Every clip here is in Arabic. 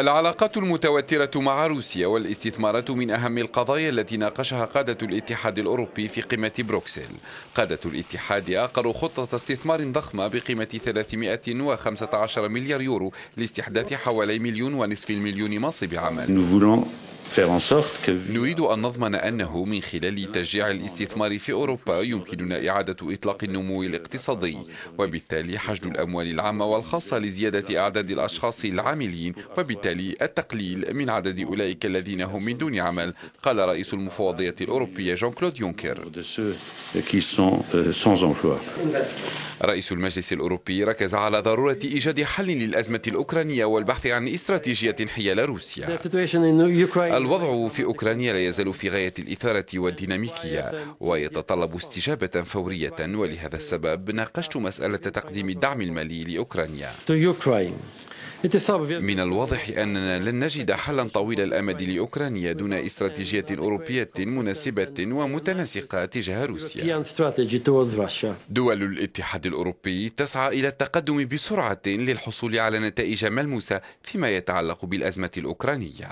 العلاقات المتوترة مع روسيا والاستثمارات من أهم القضايا التي ناقشها قادة الاتحاد الأوروبي في قمة بروكسل قادة الاتحاد آقروا خطة استثمار ضخمة بقيمة 315 مليار يورو لاستحداث حوالي مليون ونصف المليون منصب عمل نريد أن نضمن أنه من خلال تشجيع الاستثمار في أوروبا يمكننا إعادة إطلاق النمو الاقتصادي وبالتالي حشد الأموال العامة والخاصة لزيادة أعداد الأشخاص العاملين وبالتالي التقليل من عدد أولئك الذين هم من دون عمل قال رئيس المفوضية الأوروبية جون كلود يونكر رئيس المجلس الأوروبي ركز على ضرورة إيجاد حل للأزمة الأوكرانية والبحث عن استراتيجية حيال روسيا الوضع في أوكرانيا لا يزال في غاية الإثارة والديناميكية ويتطلب استجابة فورية ولهذا السبب ناقشت مسألة تقديم الدعم المالي لأوكرانيا من الواضح أننا لن نجد حلا طويل الأمد لأوكرانيا دون استراتيجية أوروبية مناسبة ومتناسقة تجاه روسيا دول الاتحاد الأوروبي تسعى إلى التقدم بسرعة للحصول على نتائج ملموسة فيما يتعلق بالأزمة الأوكرانية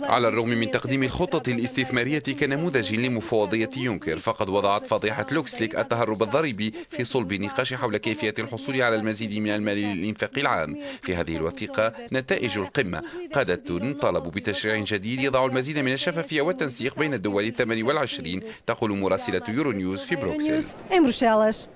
على الرغم من تقديم الخطط الاستثمارية كنموذج لمفوضية يونكر فقد وضعت فضيحة لوكسليك التهرب الضريبي في صلب نقاش حول كيفية الحصول على المزيد من المال للإنفاق العام في هذه الوثيقة نتائج القمة قادة طلبوا بتشريع جديد يضع المزيد من الشفافية والتنسيق بين الدول الثمان والعشرين تقول مراسلة يورونيوز في بروكسل